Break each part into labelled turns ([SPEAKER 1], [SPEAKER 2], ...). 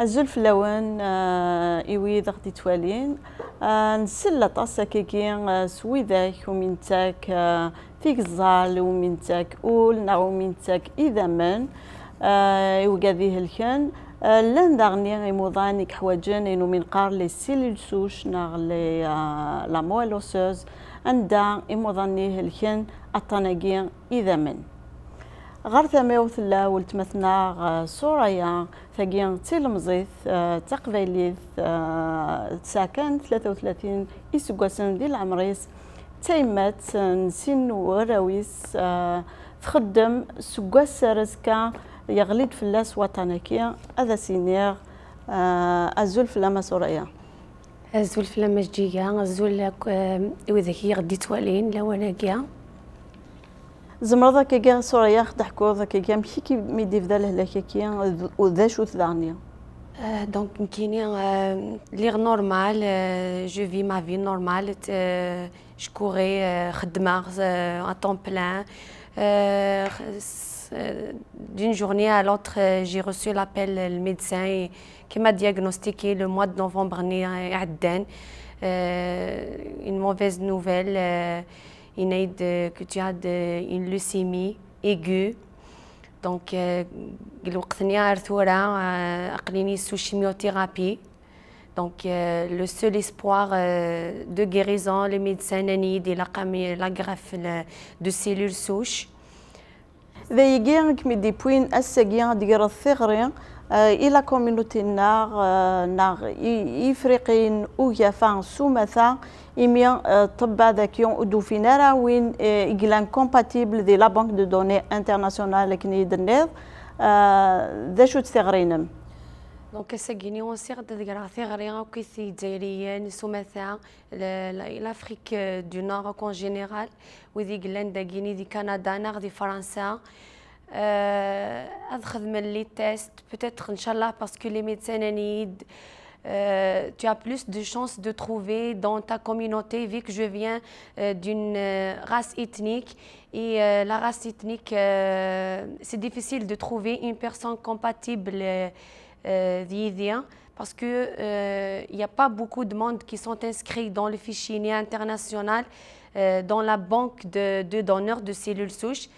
[SPEAKER 1] الزول في اللون إيوي آه، ضغطي توالين آه، نسل لطاسة كيكي آه، سويداك ومنتاك فيك الزال ومنتاك أول نعو ومنتاك إذا من وقاذيه الكن لان داغني موضاني كحواجن انو من قار لي سيل سوش نغ لي لا موالوسوز عندها يموضاني الكن الطناقين اذا من غير ثماوت الله ولتمثنا سوريا ثقيا تلمزيت آه، تقبيليت آه، ساكن 33 إسقاسن ديال العمريس تيمات آه، نسين وراويس تخدم سكواس سارسكا يغليد فلاس وطنكيا هذا سينيغ أزول في فلاما سوريا
[SPEAKER 2] أزول في فلاما جيا
[SPEAKER 1] أزول وذاكي غدي توالين لو أنا زمرضا كي كيكا سوريا خدحكوضا كيكا مشي كي ميدي فدا لهلا كيكي وذا شو ثاني
[SPEAKER 2] دونك كيني لي نورمال جو في ما في نورمال جكوري خدمة ان طون بلان d'une journée à l'autre, j'ai reçu l'appel le médecin qui m'a diagnostiqué le mois de novembre dernier à Aden. une mauvaise nouvelle. Euh, une aide, que tu as de, une leucémie aiguë. Donc, euh, hein, euh, sous chimiothérapie. Donc, euh, le seul espoir de guérison, les médecins ont la, la greffe de cellules souches.
[SPEAKER 1] Il des points آه، الى كوميونيتي ناغ ناغ أو ويافان سومثا إميا آه، طب ذاك يوم ودوفينارا وين إجلان آه، كومباتيبل دي لا بانك دو دوني انترناسيونال كني دنيض ذا شو تثغرينم
[SPEAKER 2] دونك ساكيني اون سيغ ثغري وكي سي ديريان سومثا لافريك دو نور كون جينيرال وذي قلان داكيني دي كندا ناغ دي فرنسا à من لي tests, peut-être Inch'Allah, parce que les médecins médecins euh, tu as plus de chances de trouver dans ta communauté, vu que je viens euh, d'une euh, race ethnique. Et la race ethnique, c'est difficile de trouver une personne compatible d'Idien parce qu'il n'y a pas beaucoup de monde qui sont inscrits dans le fichier international, dans la banque de donneurs de cellules souches.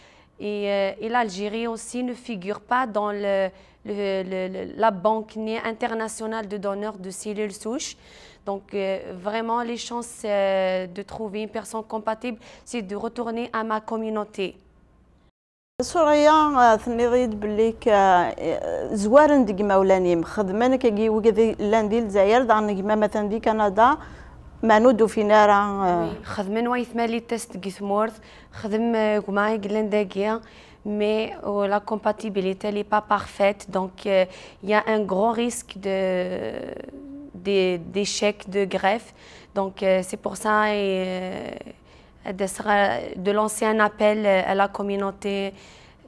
[SPEAKER 2] Euh, et, l'Algérie aussi ne figure pas dans le, la banque internationale de donneurs de cellules souches. Donc, euh, vraiment, les chances euh, de trouver une personne compatible, c'est de retourner à ma communauté. ما نودو في نارا خدم من وايث مالي تيست كي ثمورث خدم قماي قلن مي لا كومباتيبيليتي لي با بارفيت دونك يا ان غرو ريسك دو دي ديشيك دو غريف دونك سي بور سا هذا سرا دو لونسيان ابل على كوميونيتي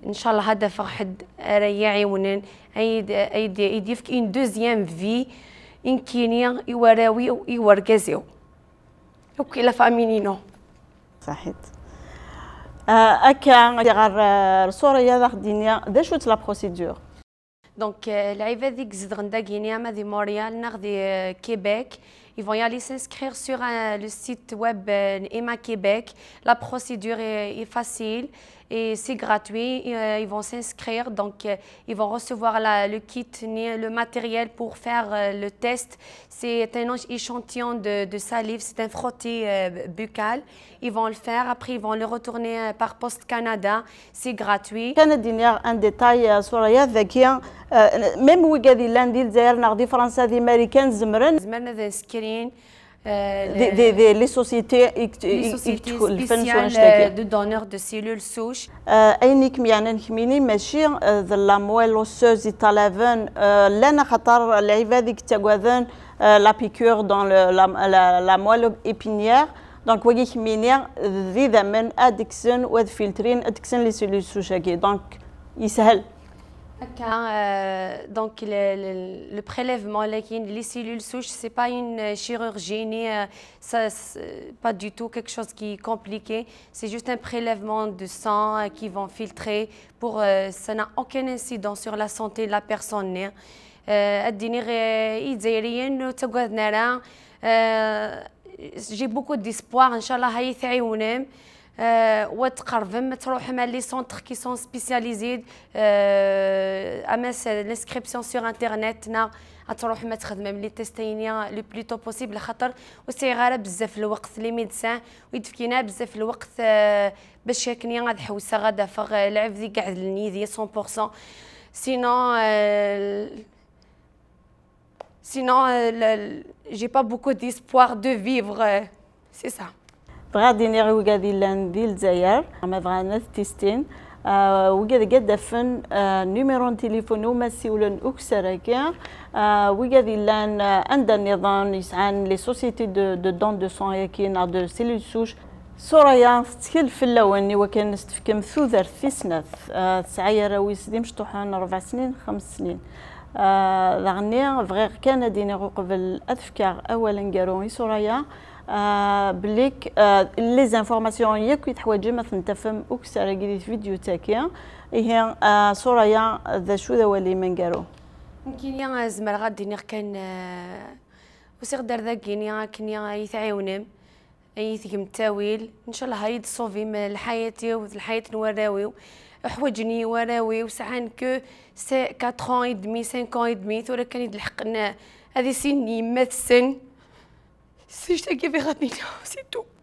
[SPEAKER 2] ان شاء الله هدف واحد راهي يعاونن اي اي يفك اون دوزيام في ان كينيا يوراوي يوركازيو o آه، آه، لا ila faaminino صحيت اكا
[SPEAKER 1] غير الصوره يا داخ الدنيا دا شو لا بروسيدور
[SPEAKER 2] دونك العباد ديك زدغندا غينيا ما دي موريال ناخذ كيبيك Ils vont y aller s'inscrire sur euh, le site web euh, Emma Québec. La procédure est, facile et c'est gratuit. Euh, ils vont s'inscrire, donc ils vont recevoir le kit, le matériel pour faire le test. C'est un échantillon de, salive, c'est un frotté buccal. Ils vont le faire, après ils vont le retourner par post Canada, c'est gratuit. un détail même ماسترين euh, des, des, des,
[SPEAKER 1] les sociétés les sociétés spéciales euh, de
[SPEAKER 2] donneurs de cellules souches
[SPEAKER 1] اينك يعني نكميني ماشي ذا لاموال اوسوز يطلبن لنا خاطر العباد يتقاذن لا بيكور دون لا موال épinière دونك ويجي كميني ذي ذا من ادكسن وذ فلترين ادكسن لي سيلول سوشاكي دونك يسهل
[SPEAKER 2] Euh, donc le, prélèvement, les cellules souches, ce n'est pas une euh, chirurgie, ni n'est euh, pas du tout quelque chose qui est compliqué. C'est juste un prélèvement de sang qui vont filtrer. Pour, ça n'a aucun incident sur la santé de la personne. J'ai beaucoup d'espoir, Inch'Allah, آه، ما تروح مع لي سونتر كي سون سبيسياليزيد اماس لانسكريبسيون سور انترنت نا تروح ما تخدم ملي تيستينيا لو بلوتو بوسيبل خاطر وسيغاره بزاف الوقت لي ميدسان ويدفكينا بزاف الوقت آه، باش ياكني غاد حوسه غادا فغ لعب ذي قاعد لنيدي 100% سينو سينو جي با بوكو ديسبوار دو vivre. سي سا
[SPEAKER 1] غادي نيغي وكادي لان دي الجزائر ما بغانا تيستين آه وكاد قد فن آه نيميرون تليفونو مسيولن اكسر كان آه وكاد لان عند النظام يسعان لي سوسيتي دو دو دون دو سون يكينا دو سيلول سوش سوريا تكل في اللون وكان نستفكم ثوذر في سنات آه، تسعة راويس دي مشطوحان ربع سنين خمس سنين لغني آه، فغير كان ديني قبل اذفكار اولا كارو سوريا بليك لي زانفورماسيون ياك يتحوايج ما تفهم اكثر قريت فيديو تاكيا هي آه، سوريا ذا شو ذا ولي من قارو
[SPEAKER 2] يمكن يا آه، زمر غادي نير كان وسير دار كينيا كنيا يتعاونم يثقم التاويل ان شاء الله هايد صوفي من الحياه وحياه نوراوي حوايجني وراوي وسعان كو سي 4 اون et demi 5 ans et demi كان يدلحقنا هذه سني مات السن سي كيفي غادي سي تو